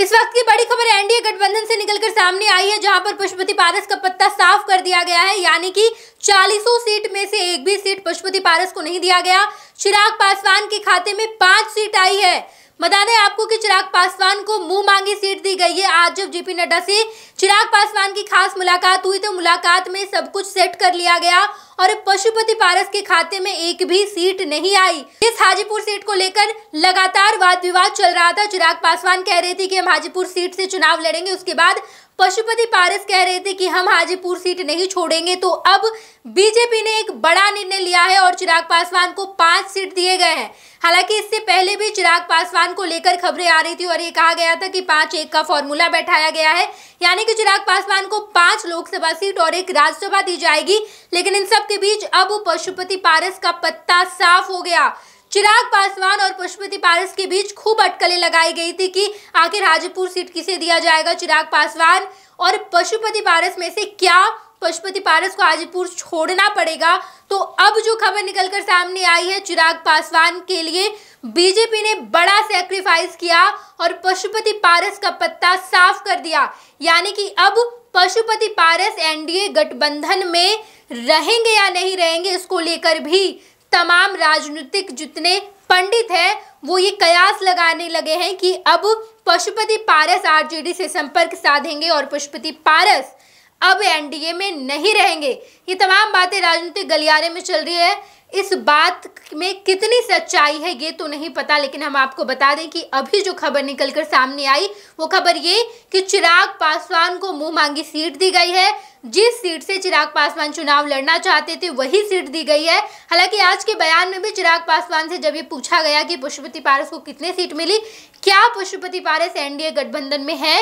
इस वक्त की बड़ी खबर एनडीए गठबंधन से निकलकर सामने आई है जहां पर पुष्पति पारस का पत्ता साफ कर दिया गया है यानी कि चालीसों सीट में से एक भी सीट पुष्पति पारस को नहीं दिया गया चिराग पासवान के खाते में पांच सीट आई है बता दें आपको कि चिराग पासवान को मुंह मांगी सीट दी गई है आज जब जेपी नड्डा से चिराग पासवान की खास मुलाकात हुई तो मुलाकात में सब कुछ सेट कर लिया गया और पशुपति पारस के खाते में एक भी सीट नहीं आई इस हाजीपुर सीट को लेकर लगातार वाद विवाद चल रहा था चिराग पासवान कह रहे थे कि हम हाजीपुर सीट से चुनाव लड़ेंगे उसके बाद पशुपति पारस कह रहे थे कि हम हाजीपुर सीट नहीं छोड़ेंगे तो अब बीजेपी ने एक बड़ा निर्णय लिया है और चिराग पासवान को पांच सीट दिए गए हैं हालांकि इससे पहले भी चिराग पासवान को लेकर खबरें आ रही थी और ये कहा गया था कि पांच एक का फॉर्मूला बैठाया गया है यानी कि चिराग पासवान को पांच लोकसभा सीट और एक राज्यसभा दी जाएगी लेकिन इन सब के बीच अब पशुपति पारस का पत्ता साफ हो गया चिराग पासवान और पशुपति पारस के बीच खूब अटकलें लगाई गई थी कि आखिर हाजीपुर सीट किसे दिया जाएगा चिराग पासवान और पशुपति पारस में से क्या पशुपति पारस को हाजीपुर छोड़ना पड़ेगा तो अब जो खबर निकलकर सामने आई है चिराग पासवान के लिए बीजेपी ने बड़ा सेक्रीफाइस किया और पशुपति पारस का पत्ता साफ कर दिया यानी कि अब पशुपति पारस एनडीए गठबंधन में रहेंगे या नहीं रहेंगे इसको लेकर भी तमाम राजनीतिक जितने पंडित हैं वो ये कयास लगाने लगे हैं कि अब पशुपति पारस आरजेडी से संपर्क साधेंगे और पशुपति पारस अब एनडीए में नहीं रहेंगे ये तमाम बातें राजनीतिक गलियारे में चल रही है इस बात में कितनी सच्चाई है ये तो नहीं पता लेकिन हम आपको बता दें कि अभी जो खबर निकलकर सामने आई वो खबर ये कि चिराग पासवान को मुंह मांगी सीट दी गई है जिस सीट से चिराग पासवान चुनाव लड़ना चाहते थे वही सीट दी गई है हालांकि आज के बयान में भी चिराग पासवान से जब ये पूछा गया कि पुष्पति पारस को कितने सीट मिली क्या पुष्पति पारस एनडीए गठबंधन में है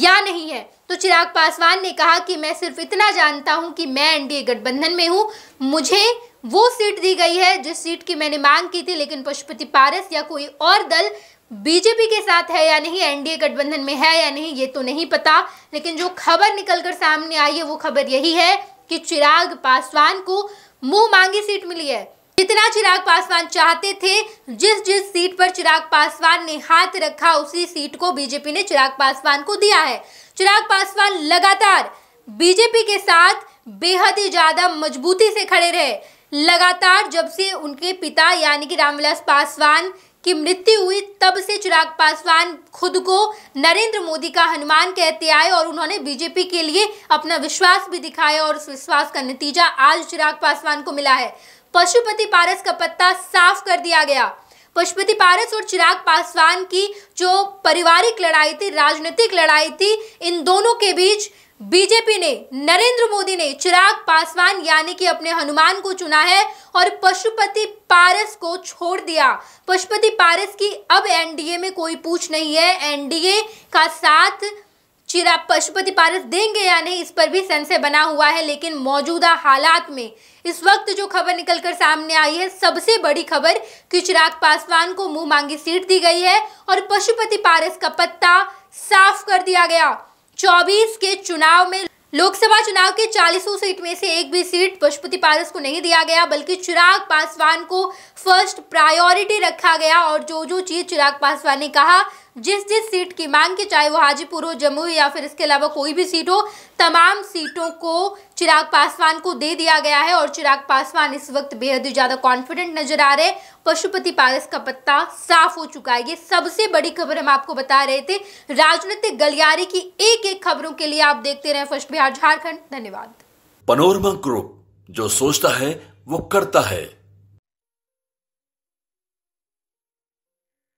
या नहीं है तो चिराग पासवान ने कहा कि मैं सिर्फ इतना जानता हूं कि मैं एनडीए गठबंधन में हूं मुझे वो सीट दी गई है जिस सीट की मैंने मांग की थी लेकिन पशुपति पारस या कोई और दल बीजेपी के साथ है या नहीं एनडीए गठबंधन में है या नहीं ये तो नहीं पता लेकिन जो खबर निकलकर सामने आई है वो खबर यही है कि चिराग पासवान को मुंह मांगी सीट मिली है जितना चिराग पासवान चाहते थे जिस जिस सीट पर चिराग पासवान ने हाथ रखा उसी सीट को बीजेपी ने चिराग पासवान को दिया है चिराग पासवान लगातार बीजेपी के साथ बेहद ही ज्यादा मजबूती से खड़े रहे लगातार जब से उनके पिता यानी कि रामविलास पासवान की मृत्यु हुई तब से चिराग पासवान खुद को नरेंद्र मोदी का हनुमान कहते आए और उन्होंने बीजेपी के लिए अपना विश्वास भी दिखाया और उस विश्वास का नतीजा आज चिराग पासवान को मिला है पशुपति पारस का पत्ता साफ कर दिया गया पशुपति पारस और चिराग पासवान की जो पारिवारिक लड़ाई थी राजनीतिक लड़ाई थी इन दोनों के बीच बीजेपी ने नरेंद्र मोदी ने चिराग पासवान यानी कि अपने हनुमान को चुना है और पशुपति पारस को छोड़ दिया पशुपति पारस की अब एनडीए में कोई पूछ नहीं है एनडीए का साथ चिरा पशुपति पारस देंगे या नहीं इस पर भी संशय बना हुआ है लेकिन मौजूदा हालात में इस वक्त जो खबर निकलकर सामने आई है सबसे बड़ी खबर कि चिराग पासवान को मुंह मांगी सीट दी गई है और पशुपति पारस का पत्ता साफ कर दिया गया 2024 के चुनाव में लोकसभा चुनाव के 40 सीट में से एक भी सीट पशुपति पारस को नहीं दिया गया बल्कि चिराग पासवान को फर्स्ट प्रायोरिटी रखा गया और जो जो चीज चिराग पासवान ने कहा जिस जिस सीट की मांग की चाहे वो हाजीपुर हो जम्मू या फिर इसके अलावा कोई भी सीट हो तमाम सीटों को चिराग पासवान को दे दिया गया है और चिराग पासवान इस वक्त बेहद ही ज़्यादा कॉन्फिडेंट नजर आ रहे पशुपति पारस का पत्ता साफ हो चुका है ये सबसे बड़ी खबर हम आपको बता रहे थे राजनीतिक गलियारे की एक एक खबरों के लिए आप देखते रहे फर्स्ट बिहार झारखंड धन्यवाद पनोरमा ग्रुप जो सोचता है वो करता है